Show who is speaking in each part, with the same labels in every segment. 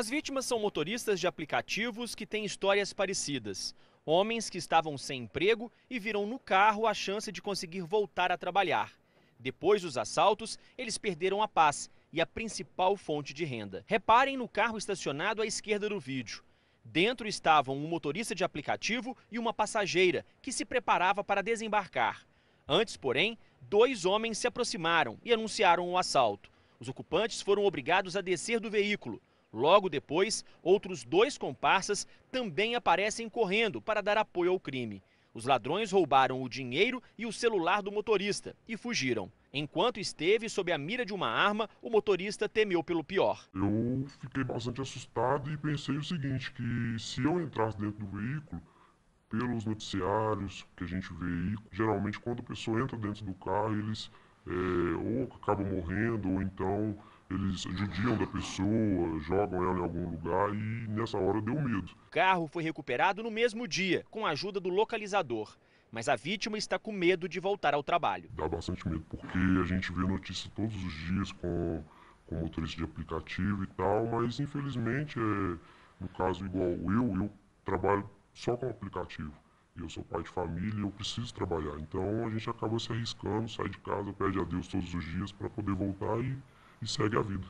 Speaker 1: As vítimas são motoristas de aplicativos que têm histórias parecidas. Homens que estavam sem emprego e viram no carro a chance de conseguir voltar a trabalhar. Depois dos assaltos, eles perderam a paz e a principal fonte de renda. Reparem no carro estacionado à esquerda do vídeo. Dentro estavam um motorista de aplicativo e uma passageira que se preparava para desembarcar. Antes, porém, dois homens se aproximaram e anunciaram o assalto. Os ocupantes foram obrigados a descer do veículo Logo depois, outros dois comparsas também aparecem correndo para dar apoio ao crime. Os ladrões roubaram o dinheiro e o celular do motorista e fugiram. Enquanto esteve sob a mira de uma arma, o motorista temeu pelo pior.
Speaker 2: Eu fiquei bastante assustado e pensei o seguinte, que se eu entrasse dentro do veículo, pelos noticiários que a gente vê aí, geralmente quando a pessoa entra dentro do carro, eles é, ou acabam morrendo ou então eles judiam da pessoa, jogam ela em algum lugar e nessa hora deu medo.
Speaker 1: O carro foi recuperado no mesmo dia, com a ajuda do localizador. Mas a vítima está com medo de voltar ao trabalho.
Speaker 2: Dá bastante medo, porque a gente vê notícias todos os dias com, com motorista de aplicativo e tal, mas infelizmente, é, no caso igual eu, eu trabalho só com aplicativo. Eu sou pai de família, eu preciso trabalhar. Então a gente acaba se arriscando, sai de casa, pede a Deus todos os dias para poder voltar e e segue a vida.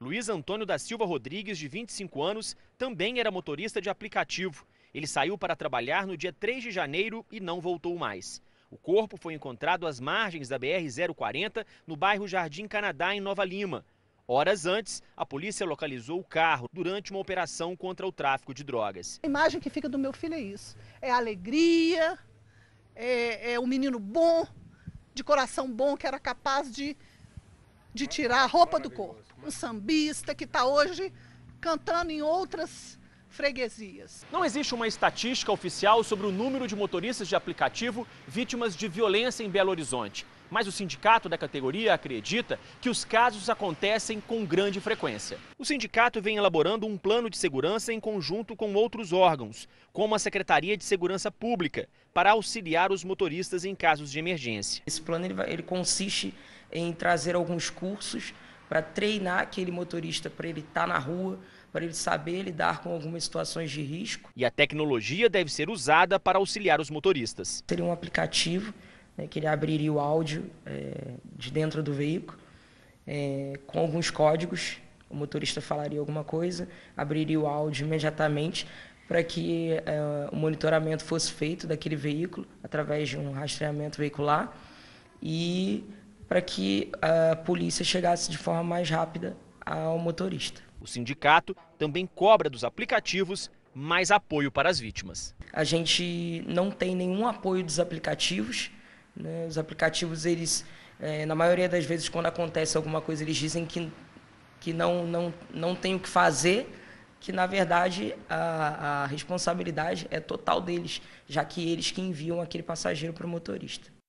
Speaker 1: Luiz Antônio da Silva Rodrigues, de 25 anos, também era motorista de aplicativo. Ele saiu para trabalhar no dia 3 de janeiro e não voltou mais. O corpo foi encontrado às margens da BR-040, no bairro Jardim Canadá, em Nova Lima. Horas antes, a polícia localizou o carro durante uma operação contra o tráfico de drogas. A imagem que fica do meu filho é isso: é alegria, é, é um menino bom, de coração bom, que era capaz de de tirar a roupa do corpo. Um sambista que está hoje cantando em outras freguesias. Não existe uma estatística oficial sobre o número de motoristas de aplicativo vítimas de violência em Belo Horizonte. Mas o sindicato da categoria acredita que os casos acontecem com grande frequência. O sindicato vem elaborando um plano de segurança em conjunto com outros órgãos, como a Secretaria de Segurança
Speaker 3: Pública, para auxiliar os motoristas em casos de emergência. Esse plano ele, ele consiste em trazer alguns cursos para treinar aquele motorista para ele estar tá na rua, para ele saber lidar com algumas situações de risco.
Speaker 1: E a tecnologia deve ser usada para
Speaker 3: auxiliar os motoristas. Seria um aplicativo né, que ele abriria o áudio é, de dentro do veículo, é, com alguns códigos. O motorista falaria alguma coisa, abriria o áudio imediatamente para que é, o monitoramento fosse feito daquele veículo através de um rastreamento veicular e para que a polícia chegasse de forma mais rápida ao motorista. O sindicato
Speaker 1: também cobra dos aplicativos mais apoio para as vítimas.
Speaker 3: A gente não tem nenhum apoio dos aplicativos. Né? Os aplicativos, eles, é, na maioria das vezes, quando acontece alguma coisa, eles dizem que, que não, não, não tem o que fazer, que na verdade a, a responsabilidade é total deles, já que eles que enviam aquele passageiro para o motorista.